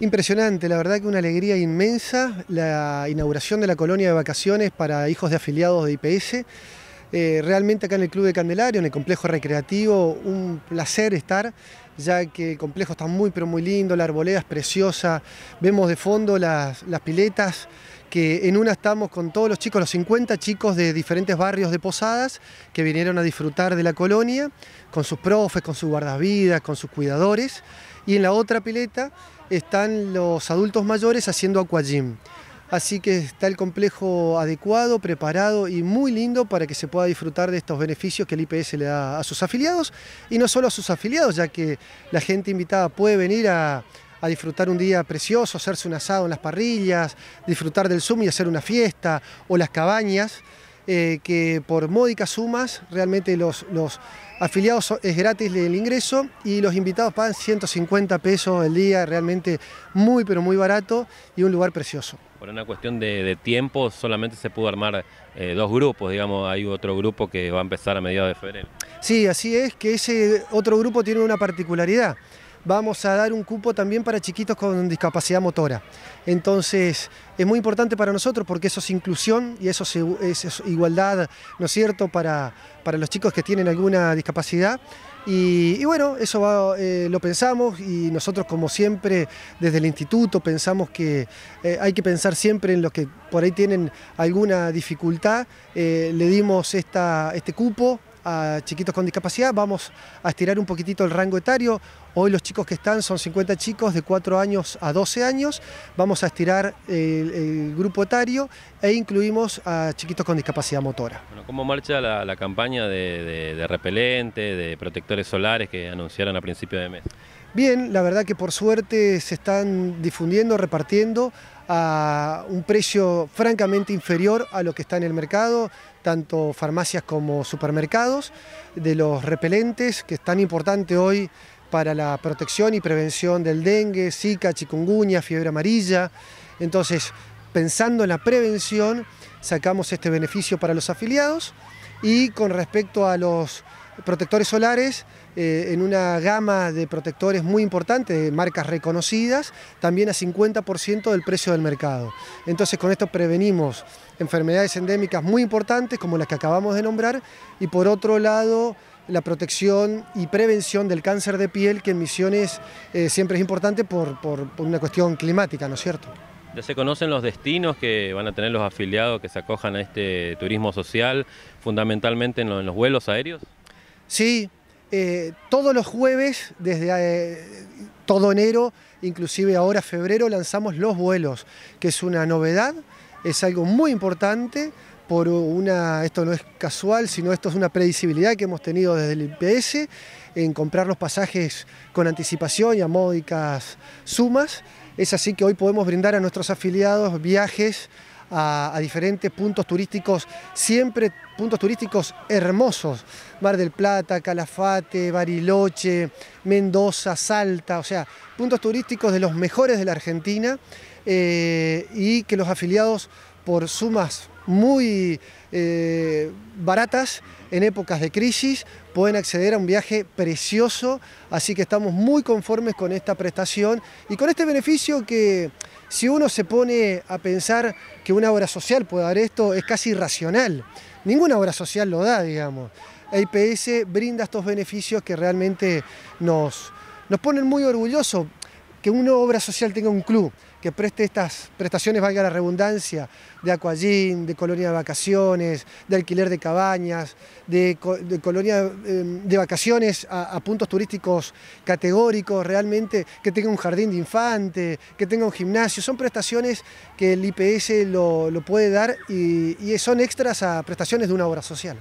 Impresionante, la verdad que una alegría inmensa la inauguración de la colonia de vacaciones para hijos de afiliados de IPS. Eh, realmente acá en el Club de Candelario, en el complejo recreativo, un placer estar, ya que el complejo está muy pero muy lindo, la arboleda es preciosa, vemos de fondo las, piletas, que en una estamos con todos los chicos, los 50 chicos de diferentes barrios de Posadas que vinieron a disfrutar de la colonia, con sus profes, con sus guardavidas, con sus cuidadores, y en la otra pileta están los adultos mayores haciendo aquagym. Así que está el complejo adecuado, preparado y muy lindo para que se pueda disfrutar de estos beneficios que el IPS le da a sus afiliados y no solo a sus afiliados, ya que la gente invitada puede venir a, disfrutar un día precioso, hacerse un asado en las parrillas, disfrutar del Zoom y hacer una fiesta o las cabañas. Eh, que por módicas sumas, realmente los, los afiliados es gratis el ingreso y los invitados pagan 150 pesos el día, realmente muy pero muy barato y un lugar precioso. Por una cuestión de, tiempo solamente se pudo armar eh, dos grupos, digamos, hay otro grupo que va a empezar a mediados de febrero. Sí, así es, que ese otro grupo tiene una particularidad. Vamos a dar un cupo también para chiquitos con discapacidad motora. Entonces, es muy importante para nosotros porque eso es inclusión y eso es, igualdad, ¿no es cierto?, para, para los chicos que tienen alguna discapacidad. Y, bueno, eso eh, lo pensamos y nosotros como siempre desde el instituto pensamos que eh, hay que pensar siempre en los que por ahí tienen alguna dificultad. Eh, le dimos esta, este cupo a chiquitos con discapacidad, vamos a estirar un poquitito el rango etario. Hoy los chicos que están son 50 chicos de 4 años a 12 años. Vamos a estirar el, grupo etario e incluimos a chiquitos con discapacidad motora. Bueno, ¿Cómo marcha la, campaña de, de repelente, de protectores solares que anunciaron a principio de mes? Bien, la verdad que por suerte se están difundiendo, repartiendo a un precio francamente inferior a lo que está en el mercado, tanto farmacias como supermercados, de los repelentes, que es tan importante hoy para la protección y prevención del dengue, zika, chikungunya, fiebre amarilla. Entonces, pensando en la prevención, sacamos este beneficio para los afiliados y con respecto a los protectores solares eh, en una gama de protectores muy importante, de marcas reconocidas, también a 50% del precio del mercado. Entonces con esto prevenimos enfermedades endémicas muy importantes como las que acabamos de nombrar y por otro lado la protección y prevención del cáncer de piel que en Misiones eh, siempre es importante por, por una cuestión climática, ¿no es cierto? Ya se conocen los destinos que van a tener los afiliados que se acojan a este turismo social, fundamentalmente en los vuelos aéreos. Sí, eh, todos los jueves, desde eh, todo enero, inclusive ahora febrero, lanzamos los vuelos, que es una novedad, es algo muy importante, por una, esto no es casual, sino esto es una previsibilidad que hemos tenido desde el IPS en comprar los pasajes con anticipación y a módicas sumas. Es así que hoy podemos brindar a nuestros afiliados viajes a, diferentes puntos turísticos, siempre puntos turísticos hermosos, Mar del Plata, Calafate, Bariloche, Mendoza, Salta, o sea, puntos turísticos de los mejores de la Argentina eh, y que los afiliados por sumas muy eh, baratas en épocas de crisis, pueden acceder a un viaje precioso, así que estamos muy conformes con esta prestación y con este beneficio que si uno se pone a pensar que una obra social puede dar esto, es casi irracional. Ninguna obra social lo da, digamos. E IPS brinda estos beneficios que realmente nos, nos ponen muy orgullosos que una obra social tenga un club que preste estas prestaciones, valga la redundancia, de acuallín, de colonia de vacaciones, de alquiler de cabañas, de, colonia em, de vacaciones a, puntos turísticos categóricos, realmente, que tenga un jardín de infante, que tenga un gimnasio, son prestaciones que el IPS lo, puede dar y son extras a prestaciones de una obra social.